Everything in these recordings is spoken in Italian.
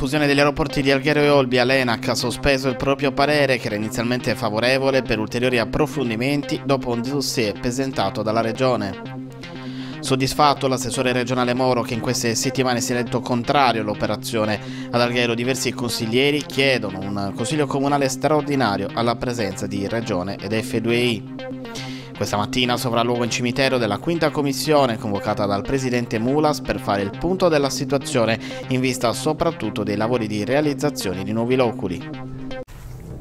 fusione degli aeroporti di Alghero e Olbia, l'ENAC ha sospeso il proprio parere, che era inizialmente favorevole, per ulteriori approfondimenti dopo un dossier presentato dalla Regione. Soddisfatto l'assessore regionale Moro che in queste settimane si è detto contrario all'operazione ad Alghero, diversi consiglieri chiedono un consiglio comunale straordinario alla presenza di Regione ed F2I. Questa mattina sovraluogo in cimitero della quinta commissione convocata dal presidente Mulas per fare il punto della situazione in vista soprattutto dei lavori di realizzazione di nuovi loculi.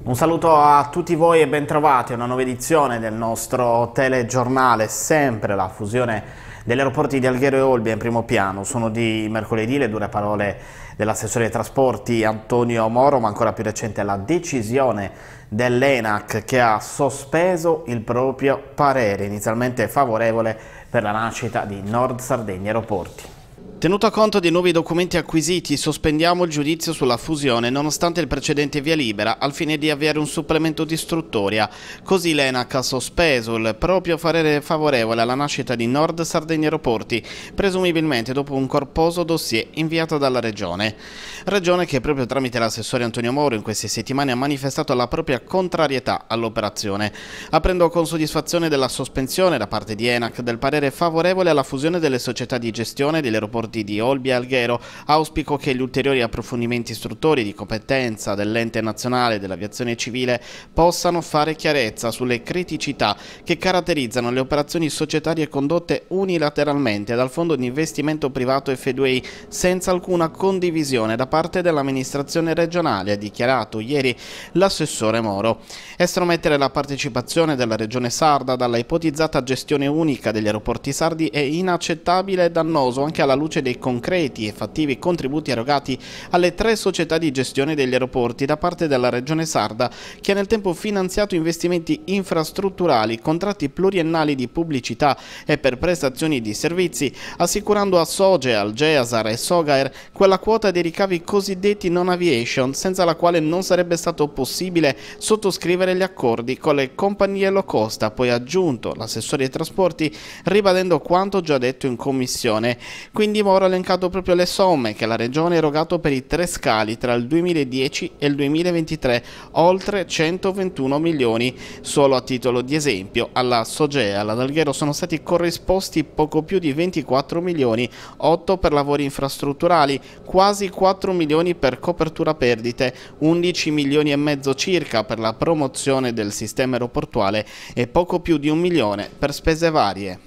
Un saluto a tutti voi e bentrovati a una nuova edizione del nostro telegiornale, sempre la fusione degli aeroporti di Alghero e Olbia in primo piano. Sono di mercoledì le dure parole dell'assessore dei trasporti Antonio Moro, ma ancora più recente la decisione dell'ENAC che ha sospeso il proprio parere, inizialmente favorevole per la nascita di Nord Sardegna Aeroporti. Tenuto conto dei nuovi documenti acquisiti, sospendiamo il giudizio sulla fusione nonostante il precedente via libera al fine di avviare un supplemento di istruttoria. Così l'ENAC ha sospeso il proprio parere favorevole alla nascita di Nord Sardegna Aeroporti, presumibilmente dopo un corposo dossier inviato dalla Regione. Regione che proprio tramite l'assessore Antonio Moro in queste settimane ha manifestato la propria contrarietà all'operazione, aprendo con soddisfazione della sospensione da parte di ENAC del parere favorevole alla fusione delle società di gestione dell'aeroporto Sordi di Olbia Alghero, auspico che gli ulteriori approfondimenti istruttori di competenza dell'ente nazionale dell'aviazione civile possano fare chiarezza sulle criticità che caratterizzano le operazioni societarie condotte unilateralmente dal fondo di investimento privato F2I senza alcuna condivisione da parte dell'amministrazione regionale, ha dichiarato ieri l'assessore Moro. Estromettere la partecipazione della regione sarda dalla ipotizzata gestione unica degli aeroporti sardi è inaccettabile e dannoso anche alla luce invece dei concreti e fattivi contributi erogati alle tre società di gestione degli aeroporti da parte della Regione Sarda, che ha nel tempo finanziato investimenti infrastrutturali, contratti pluriennali di pubblicità e per prestazioni di servizi, assicurando a Soge, Algeasar e Sogaer quella quota dei ricavi cosiddetti non aviation, senza la quale non sarebbe stato possibile sottoscrivere gli accordi con le compagnie low cost, ha poi aggiunto l'assessore dei trasporti, ribadendo quanto già detto in commissione. Quindi ora elencato proprio le somme che la Regione ha erogato per i tre scali tra il 2010 e il 2023, oltre 121 milioni. Solo a titolo di esempio, alla Sogea e alla Dalghero sono stati corrisposti poco più di 24 milioni, 8 per lavori infrastrutturali, quasi 4 milioni per copertura perdite, 11 milioni e mezzo circa per la promozione del sistema aeroportuale e poco più di un milione per spese varie.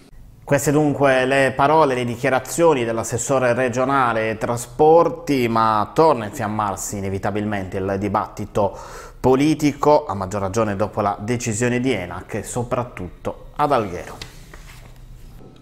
Queste dunque le parole, le dichiarazioni dell'assessore regionale trasporti, ma torna a infiammarsi inevitabilmente il dibattito politico, a maggior ragione dopo la decisione di ENAC e soprattutto ad Alghero.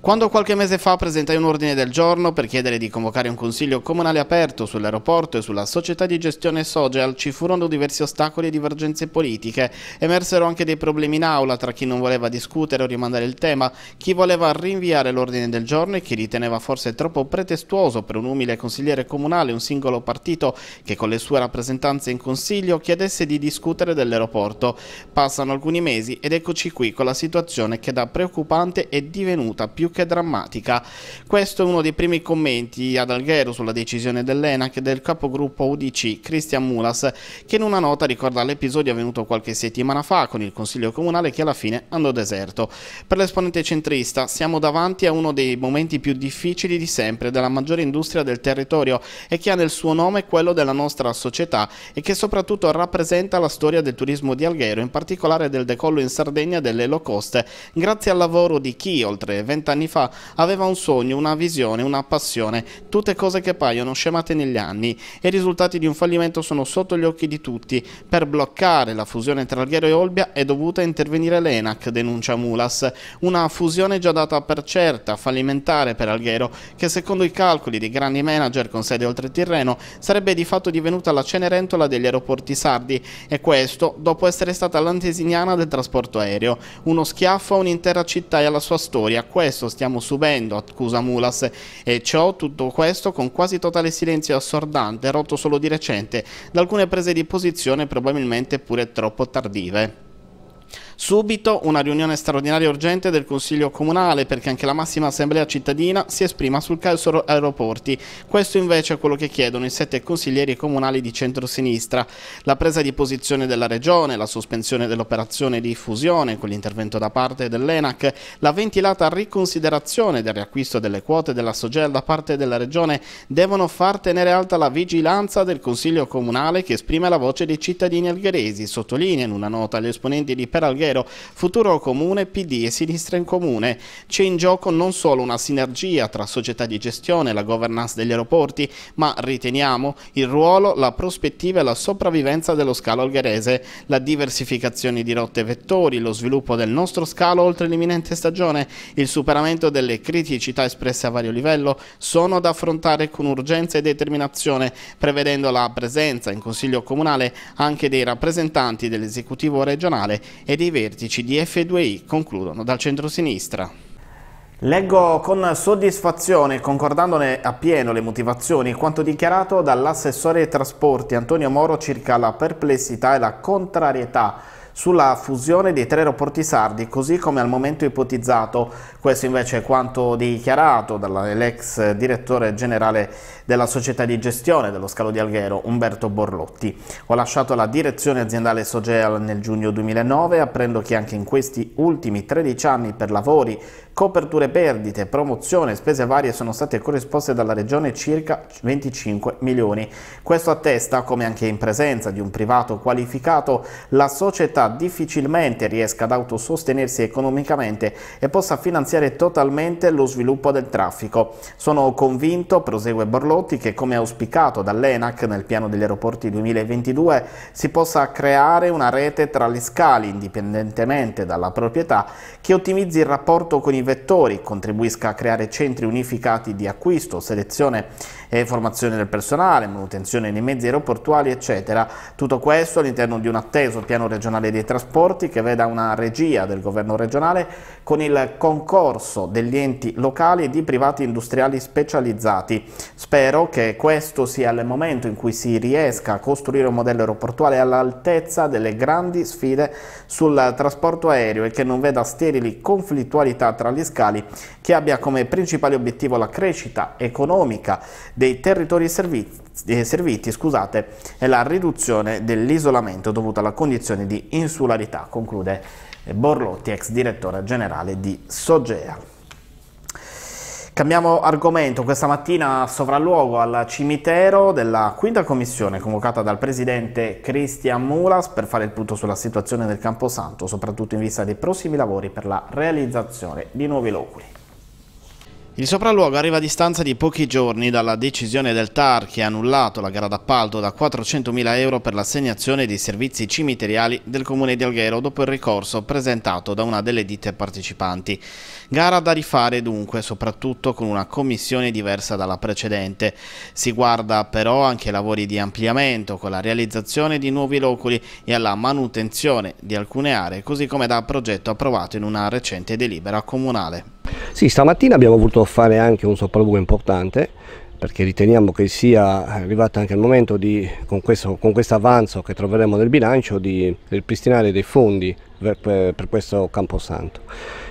Quando qualche mese fa presentai un ordine del giorno per chiedere di convocare un consiglio comunale aperto sull'aeroporto e sulla società di gestione Sogel, ci furono diversi ostacoli e divergenze politiche. Emersero anche dei problemi in aula tra chi non voleva discutere o rimandare il tema, chi voleva rinviare l'ordine del giorno e chi riteneva forse troppo pretestuoso per un umile consigliere comunale un singolo partito che con le sue rappresentanze in consiglio chiedesse di discutere dell'aeroporto. Passano alcuni mesi ed eccoci qui con la situazione che da preoccupante è divenuta più che drammatica. Questo è uno dei primi commenti ad Alghero sulla decisione dell'ENAC e del capogruppo UDC Christian Mulas, che in una nota ricorda l'episodio avvenuto qualche settimana fa con il Consiglio Comunale che alla fine andò deserto. Per l'esponente centrista siamo davanti a uno dei momenti più difficili di sempre della maggiore industria del territorio e che ha nel suo nome quello della nostra società e che soprattutto rappresenta la storia del turismo di Alghero, in particolare del decollo in Sardegna delle low cost, grazie al lavoro di chi, oltre 20 anni anni fa aveva un sogno, una visione, una passione, tutte cose che paiono scemate negli anni e i risultati di un fallimento sono sotto gli occhi di tutti. Per bloccare la fusione tra Alghero e Olbia è dovuta intervenire l'ENAC, denuncia Mulas, una fusione già data per certa, fallimentare per Alghero, che secondo i calcoli di grandi manager con sede oltre Tirreno sarebbe di fatto divenuta la Cenerentola degli aeroporti sardi e questo dopo essere stata l'antesignana del trasporto aereo. Uno schiaffo a un'intera città e alla sua storia, questo stiamo subendo, accusa Mulas, e ciò tutto questo con quasi totale silenzio assordante, rotto solo di recente, da alcune prese di posizione probabilmente pure troppo tardive. Subito una riunione straordinaria e urgente del Consiglio Comunale perché anche la massima assemblea cittadina si esprima sul caso aeroporti. Eh, Questo invece è quello che chiedono i sette consiglieri comunali di centrosinistra. La presa di posizione della Regione, la sospensione dell'operazione di fusione con l'intervento da parte dell'ENAC, la ventilata riconsiderazione del riacquisto delle quote della Sogel da parte della Regione devono far tenere alta la vigilanza del Consiglio Comunale che esprime la voce dei cittadini algheresi, sottolinea in una nota gli esponenti di Peralghe Formentero, futuro comune PD e sinistra in comune. C'è in gioco non solo una sinergia tra società di gestione e la governance degli aeroporti, ma riteniamo il ruolo, la prospettiva e la sopravvivenza dello scalo algherese, la diversificazione di rotte e vettori, lo sviluppo del nostro scalo oltre l'imminente stagione, il superamento delle criticità espresse a vario livello sono da affrontare con urgenza e determinazione, prevedendo la presenza in Consiglio Comunale anche dei rappresentanti dell'esecutivo regionale e dei vecchi vertici di F2I concludono dal centro-sinistra. Leggo con soddisfazione, concordandone appieno le motivazioni, quanto dichiarato dall'assessore ai trasporti Antonio Moro circa la perplessità e la contrarietà sulla fusione dei tre aeroporti sardi, così come al momento ipotizzato. Questo invece è quanto dichiarato dall'ex direttore generale della società di gestione dello scalo di Alghero, Umberto Borlotti. Ho lasciato la direzione aziendale Sogeal nel giugno 2009, apprendo che anche in questi ultimi 13 anni per lavori, coperture perdite, promozione, e spese varie sono state corrisposte dalla Regione circa 25 milioni. Questo attesta, come anche in presenza di un privato qualificato, la società società difficilmente riesca ad autosostenersi economicamente e possa finanziare totalmente lo sviluppo del traffico. Sono convinto, prosegue Borlotti, che come auspicato dall'ENAC nel piano degli aeroporti 2022 si possa creare una rete tra le scali, indipendentemente dalla proprietà, che ottimizzi il rapporto con i vettori, contribuisca a creare centri unificati di acquisto, selezione eh, formazione del personale, manutenzione nei mezzi aeroportuali, eccetera. Tutto questo all'interno di un atteso piano regionale dei trasporti che veda una regia del governo regionale con il concorso degli enti locali e di privati industriali specializzati. Spero che questo sia il momento in cui si riesca a costruire un modello aeroportuale all'altezza delle grandi sfide sul trasporto aereo e che non veda sterili conflittualità tra gli scali, che abbia come principale obiettivo la crescita economica dei territori serviti, eh, serviti scusate, e la riduzione dell'isolamento dovuta alla condizione di insularità, conclude eh, Borlotti, ex direttore generale di Sogea. Cambiamo argomento, questa mattina sopralluogo al cimitero della quinta commissione convocata dal presidente Christian Mulas per fare il punto sulla situazione del Camposanto, soprattutto in vista dei prossimi lavori per la realizzazione di nuovi loculi. Il sopralluogo arriva a distanza di pochi giorni dalla decisione del TAR che ha annullato la gara d'appalto da 400.000 euro per l'assegnazione dei servizi cimiteriali del comune di Alghero dopo il ricorso presentato da una delle ditte partecipanti. Gara da rifare dunque, soprattutto con una commissione diversa dalla precedente. Si guarda però anche ai lavori di ampliamento con la realizzazione di nuovi loculi e alla manutenzione di alcune aree, così come da progetto approvato in una recente delibera comunale. Sì, stamattina abbiamo avuto fare anche un sopralluogo importante perché riteniamo che sia arrivato anche il momento di, con questo, con questo avanzo che troveremo nel bilancio di ripristinare dei fondi per, per questo Camposanto.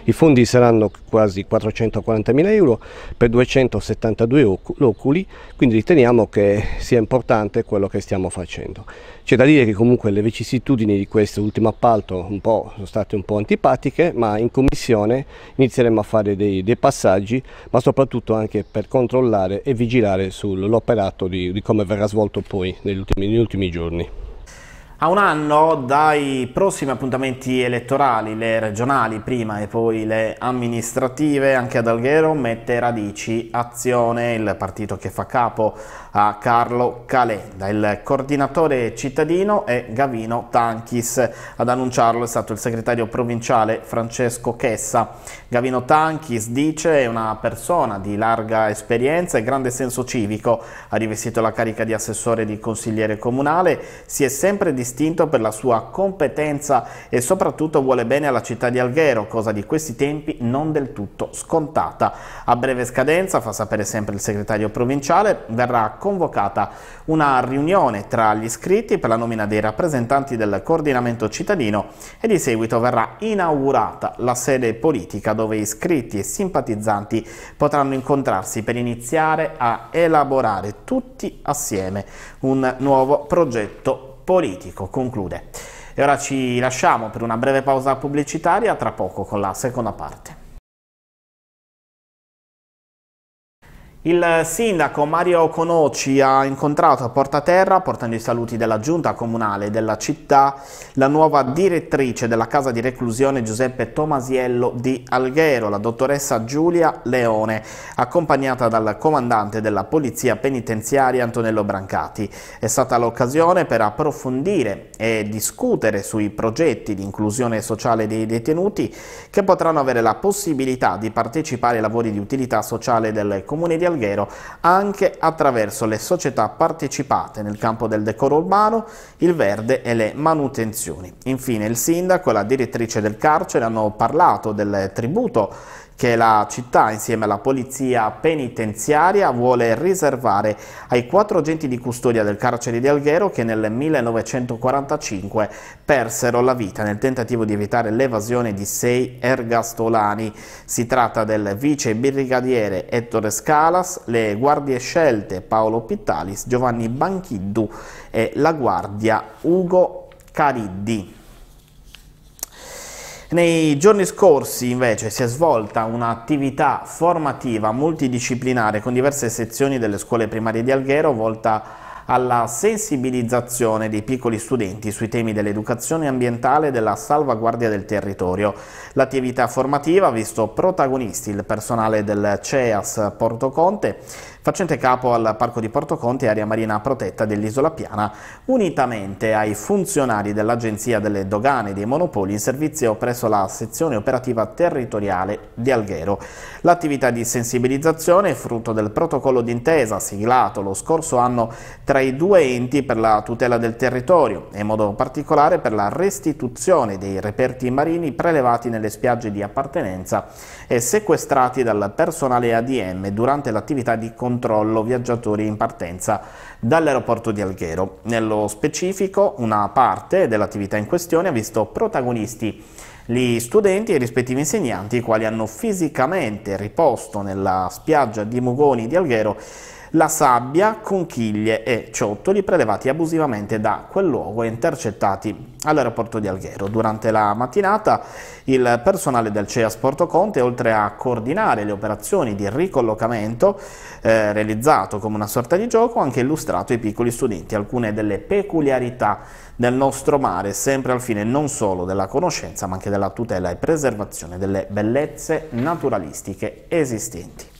I fondi saranno quasi 440.000 euro per 272 loculi, quindi riteniamo che sia importante quello che stiamo facendo. C'è da dire che comunque le vicissitudini di questo ultimo appalto sono state un po' antipatiche, ma in commissione inizieremo a fare dei, dei passaggi, ma soprattutto anche per controllare e vigilare sull'operato di, di, come verrà svolto poi negli ultimi, negli ultimi giorni. A un anno dai prossimi appuntamenti elettorali, le regionali prima e poi le amministrative, anche ad Alghero mette radici azione, il partito che fa capo a Carlo Calenda. Il coordinatore cittadino è Gavino Tanchis. Ad annunciarlo è stato il segretario provinciale Francesco Chessa. Gavino Tanchis dice è una persona di larga esperienza e grande senso civico. Ha rivestito la carica di assessore e di consigliere comunale. Si è sempre distinto per la sua competenza e soprattutto vuole bene alla città di Alghero, cosa di questi tempi non del tutto scontata. A breve scadenza, fa sapere sempre il segretario provinciale, verrà convocata una riunione tra gli iscritti per la nomina dei rappresentanti del coordinamento cittadino e di seguito verrà inaugurata la sede politica dove iscritti e simpatizzanti potranno incontrarsi per iniziare a elaborare tutti assieme un nuovo progetto politico, conclude. E ora ci lasciamo per una breve pausa pubblicitaria, tra poco con la seconda parte. Il sindaco Mario Conoci ha incontrato a Porta Terra, portando i saluti della giunta comunale della città, la nuova direttrice della casa di reclusione Giuseppe Tomasiello di Alghero, la dottoressa Giulia Leone, accompagnata dal comandante della polizia penitenziaria Antonello Brancati. È stata l'occasione per approfondire e discutere sui progetti di inclusione sociale dei detenuti che potranno avere la possibilità di partecipare ai lavori di utilità sociale del comune di Alghero alberghiero anche attraverso le società partecipate nel campo del decoro urbano, il verde e le manutenzioni. Infine il sindaco e la direttrice del carcere hanno parlato del tributo che la città insieme alla polizia penitenziaria vuole riservare ai quattro agenti di custodia del carcere di Alghero che nel 1945 persero la vita nel tentativo di evitare l'evasione di sei ergastolani. Si tratta del vice brigadiere Ettore Scalas, le guardie scelte Paolo Pittalis, Giovanni Banchiddu e la guardia Ugo Cariddi. Nei giorni scorsi invece si è svolta un'attività formativa multidisciplinare con diverse sezioni delle scuole primarie di Alghero volta alla sensibilizzazione dei piccoli studenti sui temi dell'educazione ambientale e della salvaguardia del territorio. L'attività formativa ha visto protagonisti il personale del CEAS Porto Conte, facente capo al Parco di Porto Conte e area marina protetta dell'Isola Piana, unitamente ai funzionari dell'Agenzia delle Dogane e dei Monopoli in servizio presso la sezione operativa territoriale di Alghero. L'attività di sensibilizzazione è frutto del protocollo d'intesa siglato lo scorso anno tra i due enti per la tutela del territorio e in modo particolare per la restituzione dei reperti marini prelevati nelle spiagge di appartenenza e sequestrati dal personale ADM durante l'attività di controllo controllo viaggiatori in partenza dall'aeroporto di Alghero. Nello specifico una parte dell'attività in questione ha visto protagonisti gli studenti e i rispettivi insegnanti i quali hanno fisicamente riposto nella spiaggia di Mugoni di Alghero la sabbia, conchiglie e ciottoli prelevati abusivamente da quel luogo e intercettati all'aeroporto di Alghero. Durante la mattinata il personale del CEAS Porto Conte, oltre a coordinare le operazioni di ricollocamento eh, realizzato come una sorta di gioco, ha anche illustrato ai piccoli studenti alcune delle peculiarità del nostro mare, sempre al fine non solo della conoscenza ma anche della tutela e preservazione delle bellezze naturalistiche esistenti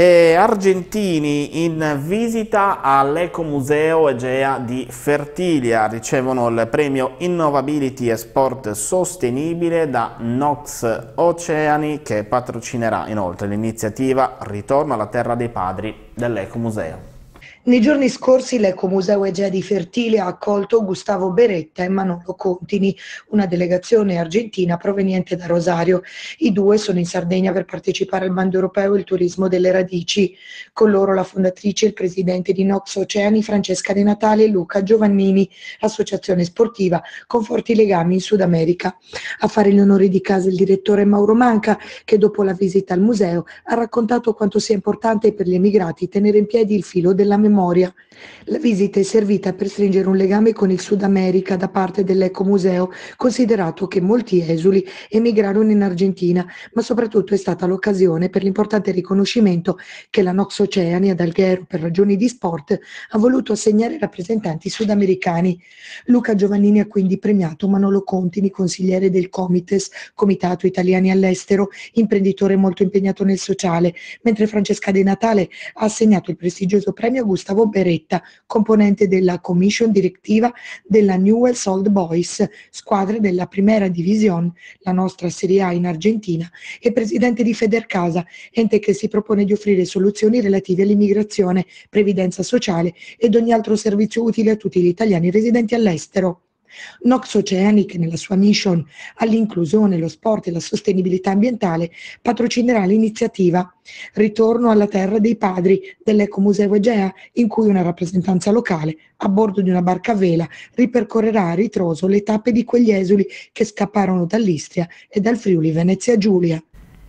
e eh, argentini in visita all'Ecomuseo Egea di Fertilia ricevono il premio Innovability e Sport Sostenibile da Nox Oceani che patrocinerà inoltre l'iniziativa Ritorno alla Terra dei Padri dell'Ecomuseo. Nei giorni scorsi l'Ecomuseo Egea di Fertile ha accolto Gustavo Beretta e Manolo Contini, una delegazione argentina proveniente da Rosario. I due sono in Sardegna per partecipare al bando europeo Il turismo delle radici. Con loro la fondatrice e il presidente di Nox Oceani Francesca De Natale e Luca Giovannini, associazione sportiva con forti legami in Sud America. A fare gli onori di casa il direttore Mauro Manca, che dopo la visita al museo ha raccontato quanto sia importante per gli emigrati tenere in piedi il filo della memoria memoria. La visita è servita per stringere un legame con il Sud America da parte dell'Ecomuseo, considerato che molti esuli emigrarono in Argentina, ma soprattutto è stata l'occasione per l'importante riconoscimento che la Nox Oceania ad Alghero, per ragioni di sport, ha voluto assegnare ai rappresentanti sudamericani. Luca Giovannini ha quindi premiato Manolo Contini, consigliere del Comites, Comitato Italiani all'Estero, imprenditore molto impegnato nel sociale, mentre Francesca De Natale ha assegnato il prestigioso premio a Gustavo Gustavo Beretta, componente della commission direttiva della Newell's Old Boys, squadra della Primera División, la nostra Serie A in Argentina, e presidente di Federcasa, ente che si propone di offrire soluzioni relative all'immigrazione, previdenza sociale ed ogni altro servizio utile a tutti gli italiani residenti all'estero. Nox Oceanic, nella sua mission all'inclusione, lo sport e la sostenibilità ambientale, patrocinerà l'iniziativa Ritorno alla terra dei padri dell'Ecomuseo Egea, in cui una rappresentanza locale, a bordo di una barca a vela, ripercorrerà a ritroso le tappe di quegli esuli che scapparono dall'Istria e dal Friuli Venezia Giulia.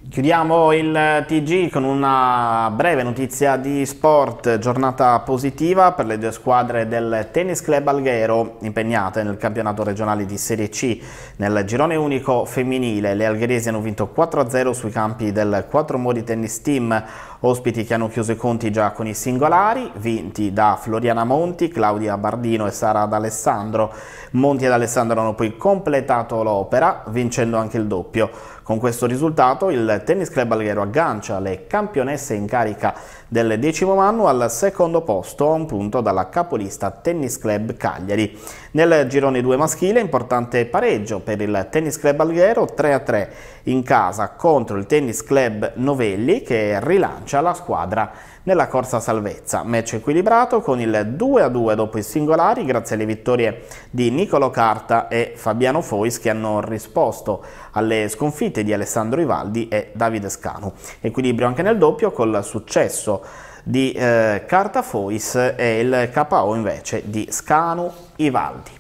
Chiudiamo il TG con una breve notizia di sport, giornata positiva per le due squadre del Tennis Club Alghero impegnate nel campionato regionale di Serie C nel girone unico femminile. Le algheresi hanno vinto 4-0 sui campi del 4 Mori Tennis Team Ospiti che hanno chiuso i conti già con i singolari, vinti da Floriana Monti, Claudia Bardino e Sara D'Alessandro. Monti ed Alessandro hanno poi completato l'opera, vincendo anche il doppio. Con questo risultato il Tennis Club Alghero aggancia le campionesse in carica del decimo anno al secondo posto a un punto dalla capolista Tennis Club Cagliari. Nel girone 2 maschile importante pareggio per il Tennis Club Alghero 3-3 in casa contro il Tennis Club Novelli che rilancia Francia la squadra nella corsa salvezza. Match equilibrato con il 2-2 dopo i singolari grazie alle vittorie di Nicolo Carta e Fabiano Fois che hanno risposto alle sconfitte di Alessandro Ivaldi e Davide Scanu. Equilibrio anche nel doppio col successo di eh, Carta Fois e il KO invece di Scanu Ivaldi.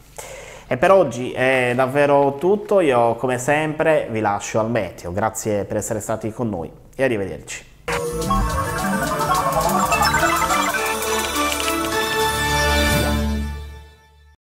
E per oggi è davvero tutto, io come sempre vi lascio al meteo, grazie per essere stati con noi e arrivederci. Música